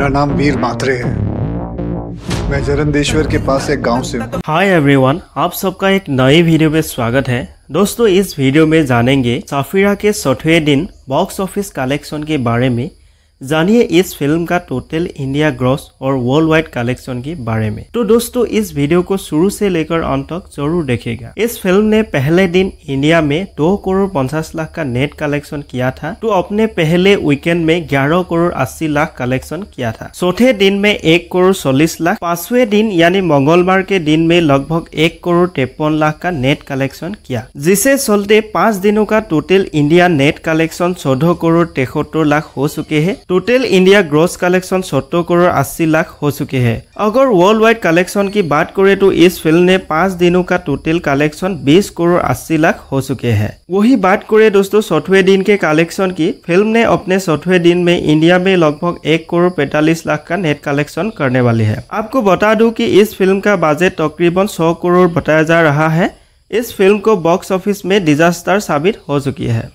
मेरा नाम वीर मात्रे है मैं जरंदेश्वर के पास एक गांव से हूँ हाय एवरीवन आप सबका एक नए वीडियो में स्वागत है दोस्तों इस वीडियो में जानेंगे साफिरा के सौठवें दिन बॉक्स ऑफिस कलेक्शन के बारे में जानिए इस फिल्म का टोटल इंडिया ग्रॉस और वर्ल्ड वाइड कलेक्शन के बारे में तो दोस्तों इस वीडियो को शुरू से लेकर अंत तक जरूर देखेगा इस फिल्म ने पहले दिन इंडिया में दो करोड़ पचास लाख का नेट कलेक्शन किया था तो अपने पहले वीकेंड में ग्यारह करोड़ अस्सी लाख कलेक्शन किया था चौथे दिन में एक करोड़ चालीस लाख पांचवे दिन यानी मंगलवार के दिन में लगभग एक करोड़ तिरपन लाख का नेट कलेक्शन किया जिसे चलते पांच दिनों का टोटल इंडिया नेट कलेक्शन चौदह करोड़ तेहत्तर लाख हो चुके हैं टोटल इंडिया ग्रॉस कलेक्शन सत्तर करोड़ अस्सी लाख हो चुके हैं अगर वर्ल्ड वाइड कलेक्शन की बात करें तो इस फिल्म ने पाँच दिनों का टोटल कलेक्शन बीस करोड़ अस्सी लाख हो चुके हैं वही बात करें दोस्तों सौवे दिन के कलेक्शन की फिल्म ने अपने सौवे दिन में इंडिया में लगभग एक करोड़ पैतालीस लाख का नेट कलेक्शन करने वाली है आपको बता दू की इस फिल्म का बजट तकरीबन सौ करोड़ बताया जा रहा है इस फिल्म को बॉक्स ऑफिस में डिजास्टर साबित हो चुकी है